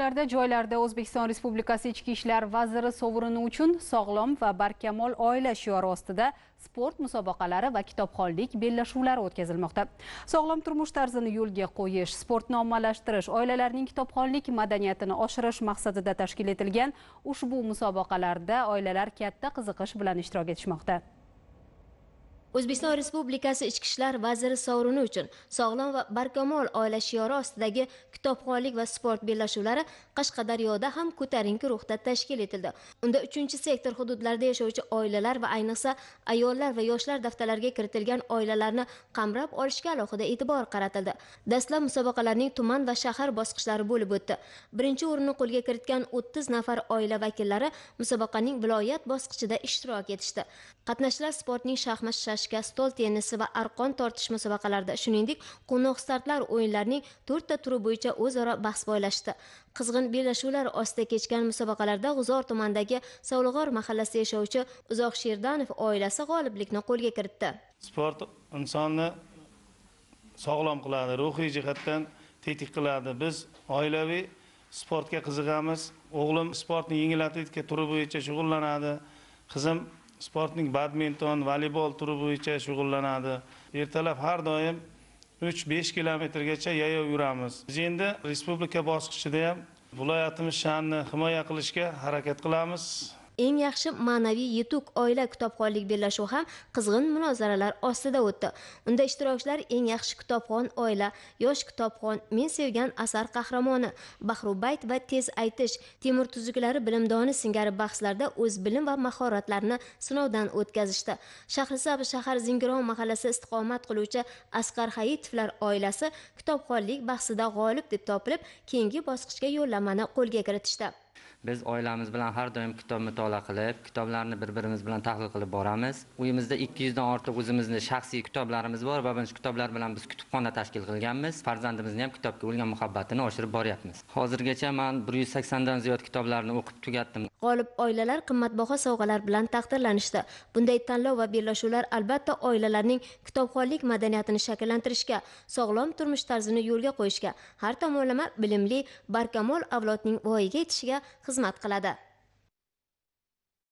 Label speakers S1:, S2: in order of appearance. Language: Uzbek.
S1: hududlarda joylarda o'zbekiston respublikasi ichki ishlar vaziri sovrini uchun sog'lom va barkamol oila shiori ostida sport musobaqalari va kitobxonlik bellashuvlari o'tkazilmoqda sog'lom turmush tarzini yo'lga qo'yish sportni ommalashtirish oilalarning kitobxonlik madaniyatini oshirish maqsadida tashkil etilgan ushbu musobaqalarda oilalar katta qiziqish bilan ishtirok etishmoqda
S2: o'zbekiston respublikasi ichki ishlar vaziri sovrini uchun sog'lom va barkamol oila shiori ostidagi kitobxonlik va sport bellashuvlari qashqadaryoda ham ko'tarinki ruhda tashkil etildi unda uchinchi sektor hududlarida yashovchi oilalar va ayniqsa ayollar va yoshlar daftarlariga kiritilgan oilalarni qamrab olishga alohida e'tibor qaratildi dastlab musobaqalarning tuman va shahar bosqichlari bo'lib o'tdi birinchi o'rinni qo'lga kiritgan o'ttiz nafar oila vakillari musobaqaning viloyat bosqichida ishtirok etishdi qatnashchilar sportning shaxmat shikast stol tennisi va arqon tortish musobaqalarida shuningdek quvnoq startlar o'yinlarining to'rtta turi bo'yicha o'zaro bahs boylashdi qizg'in bellashuvlar ostida kechgan musobaqalarda g'uzor tumanidagi sovlug'or mahallasida yashovchi uzoq sherdanov oilasi g'oliblikni qo'lga kiritdi
S3: sport insonni sog'lom qiladi ruhiy jihatdan tetik qiladi biz oilaviy sportga qiziqamiz o'g'lim sportni yengil atletika turi bo'yicha shug'ullanadi qizim sportning badminton voleybol turi bo'yicha shug'ullanadi ertalab har doim uch besh kilometrgacha yayov yuramiz biz endi respublika bosqichida ham viloyatimiz sha'nini himoya qilishga harakat qilamiz
S2: eng yaxshi ma'naviy yetuk oila kitobxonlik bellashuvi ham qizg'in munozaralar ostida o'tdi unda ishtirokchilar eng yaxshi kitobxon oila yosh kitobxon men sevgan asar qahramoni bahrubayt va tez aytish temur tuzuklari bilimdoni singari bahslarda o'z bilim va mahoratlarini sinovdan o'tkazishdi shahrisabz shahar zingiron mahallasi istiqomat qiluvchi asqar hayitovlar oilasi kitobxonlik bahsida g'olib deb topilib keyingi bosqichga yo'llanmani qo'lga kiritishdi
S4: biz oilamiz bilan har doim kitob mutolaa qilib kitoblarni bir birimiz bilan tahlil qilib boramiz uyimizda 200 dan ortiq o'zimizni shaxsiy kitoblarimiz bor va shu kitoblar bilan biz kutubxona tashkil qilganmiz farzandimizni ham kitobga bo'lgan muhabbatini oshirib boryapmiz hozirgacha man 180 dan ziyod kitoblarni o'qib tugatdim
S2: g'olib oilalar qimmatbaho sovg'alar bilan taqdirlanishdi bunday tanlov va bellashuvlar albatta oilalarning kitobxonlik madaniyatini shakllantirishga sog'lom turmush tarzini yo'lga qo'yishga har tomonlama bilimli barkamol avlodning voyaga yetishiga xizmat qiladi